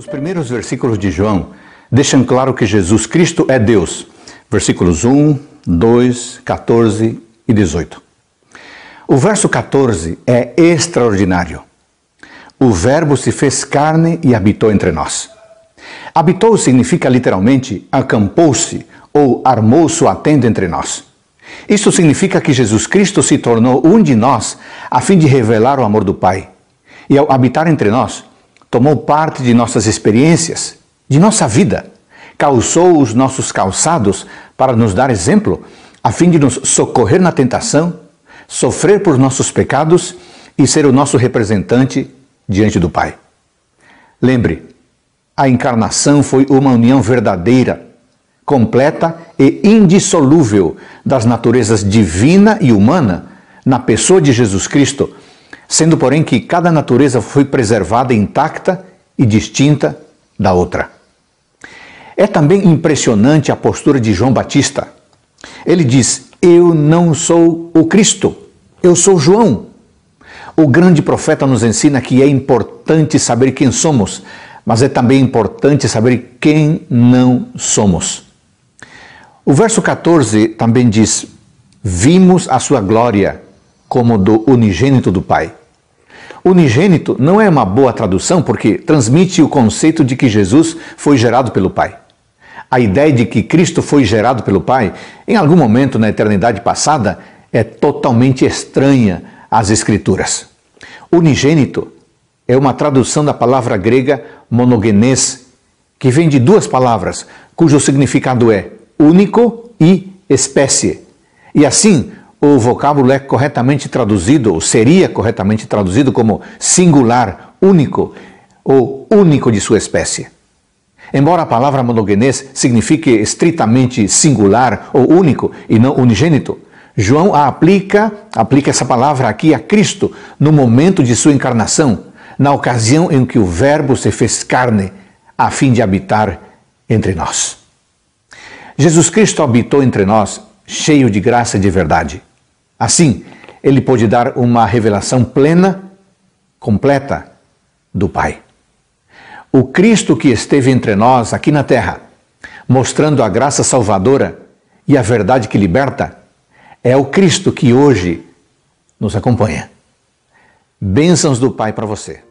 Os primeiros versículos de João deixam claro que Jesus Cristo é Deus. Versículos 1, 2, 14 e 18. O verso 14 é extraordinário. O Verbo se fez carne e habitou entre nós. Habitou significa literalmente acampou-se ou armou sua tenda entre nós. Isso significa que Jesus Cristo se tornou um de nós a fim de revelar o amor do Pai. E ao habitar entre nós, tomou parte de nossas experiências, de nossa vida, calçou os nossos calçados para nos dar exemplo, a fim de nos socorrer na tentação, sofrer por nossos pecados e ser o nosso representante diante do Pai. Lembre, a encarnação foi uma união verdadeira, completa e indissolúvel das naturezas divina e humana na pessoa de Jesus Cristo sendo, porém, que cada natureza foi preservada intacta e distinta da outra. É também impressionante a postura de João Batista. Ele diz: Eu não sou o Cristo, eu sou João. O grande profeta nos ensina que é importante saber quem somos, mas é também importante saber quem não somos. O verso 14 também diz: Vimos a sua glória como do unigênito do Pai, Unigênito não é uma boa tradução porque transmite o conceito de que Jesus foi gerado pelo Pai. A ideia de que Cristo foi gerado pelo Pai, em algum momento na eternidade passada, é totalmente estranha às Escrituras. Unigênito é uma tradução da palavra grega monogenes, que vem de duas palavras, cujo significado é único e espécie. E assim, o vocábulo é corretamente traduzido, ou seria corretamente traduzido como singular, único, ou único de sua espécie. Embora a palavra monogenês signifique estritamente singular ou único e não unigênito, João a aplica, aplica essa palavra aqui a Cristo no momento de sua encarnação, na ocasião em que o Verbo se fez carne a fim de habitar entre nós. Jesus Cristo habitou entre nós, cheio de graça e de verdade. Assim, ele pôde dar uma revelação plena, completa do Pai. O Cristo que esteve entre nós aqui na terra, mostrando a graça salvadora e a verdade que liberta, é o Cristo que hoje nos acompanha. Bênçãos do Pai para você.